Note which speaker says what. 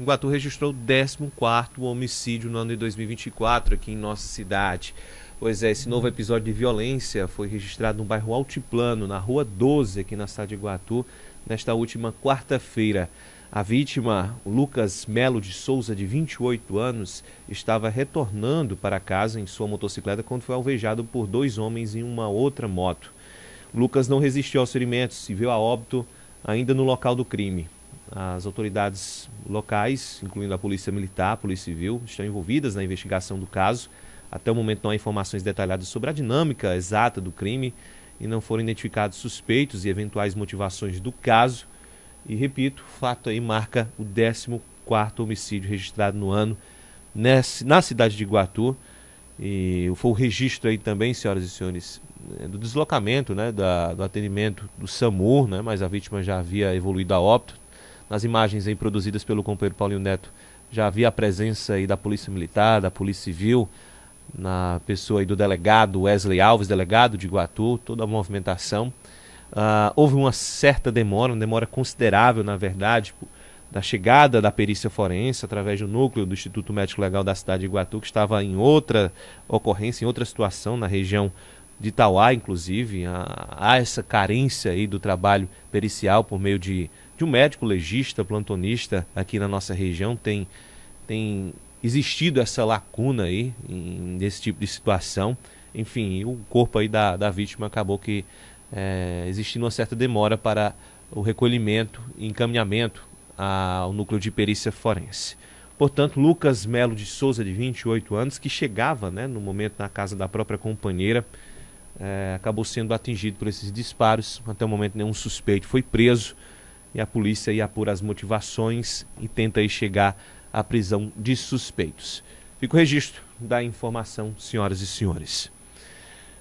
Speaker 1: Iguatu registrou o 14º homicídio no ano de 2024 aqui em nossa cidade. Pois é, esse novo episódio de violência foi registrado no bairro Altiplano, na Rua 12, aqui na cidade de Iguatu, nesta última quarta-feira. A vítima, o Lucas Melo de Souza, de 28 anos, estava retornando para casa em sua motocicleta quando foi alvejado por dois homens em uma outra moto. Lucas não resistiu aos ferimentos e veio a óbito ainda no local do crime. As autoridades locais, incluindo a Polícia Militar, a Polícia Civil, estão envolvidas na investigação do caso. Até o momento não há informações detalhadas sobre a dinâmica exata do crime e não foram identificados suspeitos e eventuais motivações do caso. E repito, o fato aí marca o 14 homicídio registrado no ano nesse, na cidade de Iguatu. E foi o registro aí também, senhoras e senhores, né, do deslocamento, né, da, do atendimento do SAMUR, né, mas a vítima já havia evoluído a óbito, nas imagens aí produzidas pelo companheiro Paulinho Neto, já havia a presença aí da Polícia Militar, da Polícia Civil, na pessoa aí do delegado Wesley Alves, delegado de Iguatu, toda a movimentação. Uh, houve uma certa demora, uma demora considerável, na verdade, da chegada da perícia forense através do núcleo do Instituto Médico Legal da cidade de Iguatu, que estava em outra ocorrência, em outra situação, na região de Itauá, inclusive. Há, ah, há essa carência aí do trabalho pericial por meio de de um médico legista, plantonista aqui na nossa região. Tem, tem existido essa lacuna aí, nesse tipo de situação. Enfim, o corpo aí da, da vítima acabou que é, existindo uma certa demora para o recolhimento e encaminhamento ao núcleo de perícia forense. Portanto, Lucas Melo de Souza, de 28 anos, que chegava né, no momento na casa da própria companheira, é, acabou sendo atingido por esses disparos. Até o momento, nenhum suspeito foi preso e a polícia ia apura as motivações e tenta aí chegar à prisão de suspeitos. Fica o registro da informação, senhoras e senhores.